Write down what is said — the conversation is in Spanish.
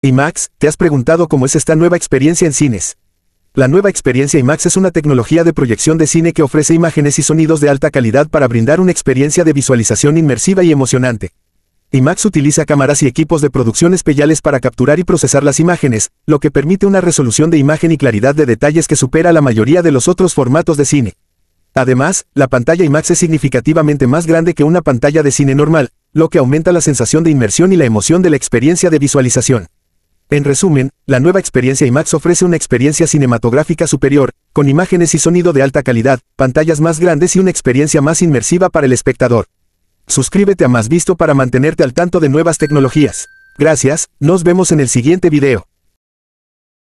IMAX, ¿te has preguntado cómo es esta nueva experiencia en cines? La nueva experiencia IMAX es una tecnología de proyección de cine que ofrece imágenes y sonidos de alta calidad para brindar una experiencia de visualización inmersiva y emocionante. IMAX utiliza cámaras y equipos de producción especiales para capturar y procesar las imágenes, lo que permite una resolución de imagen y claridad de detalles que supera la mayoría de los otros formatos de cine. Además, la pantalla IMAX es significativamente más grande que una pantalla de cine normal, lo que aumenta la sensación de inmersión y la emoción de la experiencia de visualización. En resumen, la nueva experiencia IMAX ofrece una experiencia cinematográfica superior, con imágenes y sonido de alta calidad, pantallas más grandes y una experiencia más inmersiva para el espectador. Suscríbete a Más Visto para mantenerte al tanto de nuevas tecnologías. Gracias, nos vemos en el siguiente video.